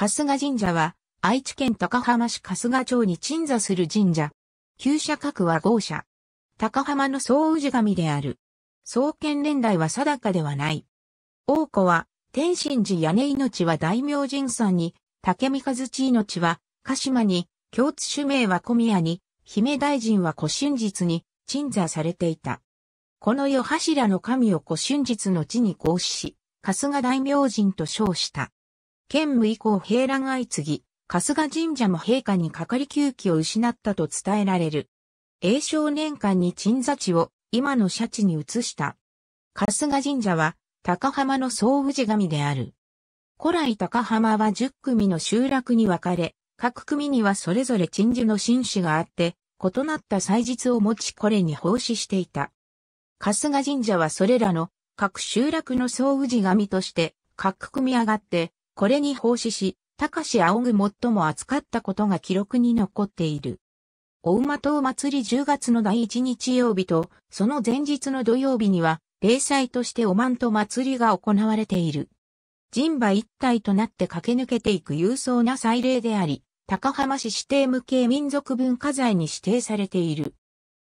春日神社は、愛知県高浜市春日町に鎮座する神社。旧社格は豪社。高浜の総氏神である。創建年代は定かではない。王子は、天神寺屋根命は大明神山に、竹三和地命は、鹿島に、共通主名は小宮に、姫大臣は古春日に、鎮座されていた。この世柱の神を古春日の地に合祀し、春日大明神と称した。建武以降平乱相次ぎ、春日神社も陛下にかかり休期を失ったと伝えられる。永少年間に鎮座地を今の社地に移した。春日神社は高浜の総氏神である。古来高浜は10組の集落に分かれ、各組にはそれぞれ鎮守の紳士があって、異なった祭日を持ちこれに奉仕していた。春日神社はそれらの各集落の総氏神として、各組上がって、これに奉仕し、高志仰ぐ最も扱ったことが記録に残っている。お馬島祭り10月の第1日曜日と、その前日の土曜日には、例祭としておまんと祭りが行われている。人馬一体となって駆け抜けていく勇壮な祭礼であり、高浜市指定無形民族文化財に指定されている。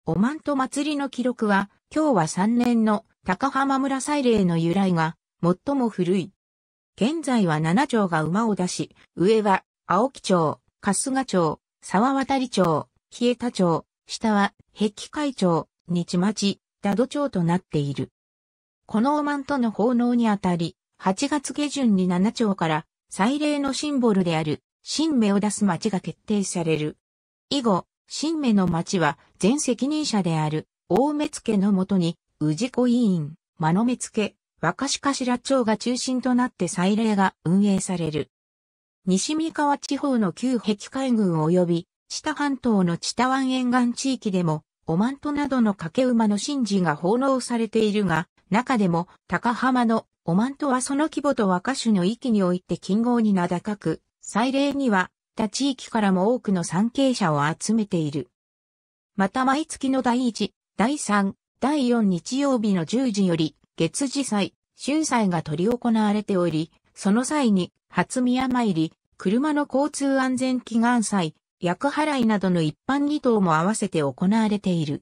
おまんと祭りの記録は、今日は3年の高浜村祭礼の由来が最も古い。現在は七町が馬を出し、上は青木町、春日町、沢渡町、日枝町、下は壁海町、日町、田戸町となっている。このおまんとの奉納にあたり、8月下旬に七町から祭礼のシンボルである新芽を出す町が決定される。以後、新芽の町は全責任者である大目付のもとに、氏子委員、間の目付、若頭町が中心となって祭礼が運営される。西三河地方の旧壁海軍及び、知多半島の知多湾沿岸地域でも、おマントなどの掛け馬の神事が奉納されているが、中でも高浜のおマントはその規模と和歌手の域において金剛に名高く、祭礼には他地域からも多くの参詣者を集めている。また毎月の第1、第3、第4日曜日の10時より、月次祭、春祭が取り行われており、その際に、初宮参り、車の交通安全祈願祭、役払いなどの一般儀等も合わせて行われている。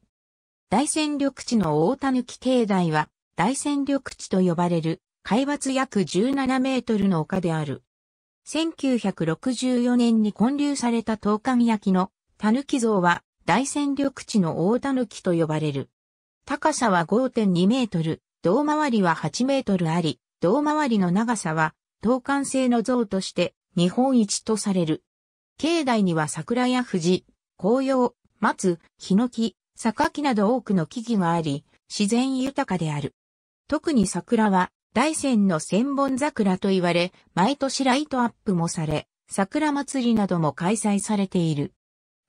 大戦緑地の大田貫境内は、大戦緑地と呼ばれる、海抜約17メートルの丘である。1964年に建立された東館焼の狸像は大戦緑地の大狸と呼ばれる。高さは5.2メートル、胴回りは8メートルあり、胴回りの長さは、東関製の像として日本一とされる。境内には桜や藤、紅葉、松、ヒノキ、榊など多くの木々があり、自然豊かである。特に桜は、大山の千本桜と言われ、毎年ライトアップもされ、桜祭りなども開催されている。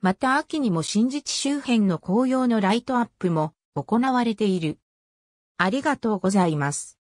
また秋にも新日周辺の紅葉のライトアップも行われている。ありがとうございます。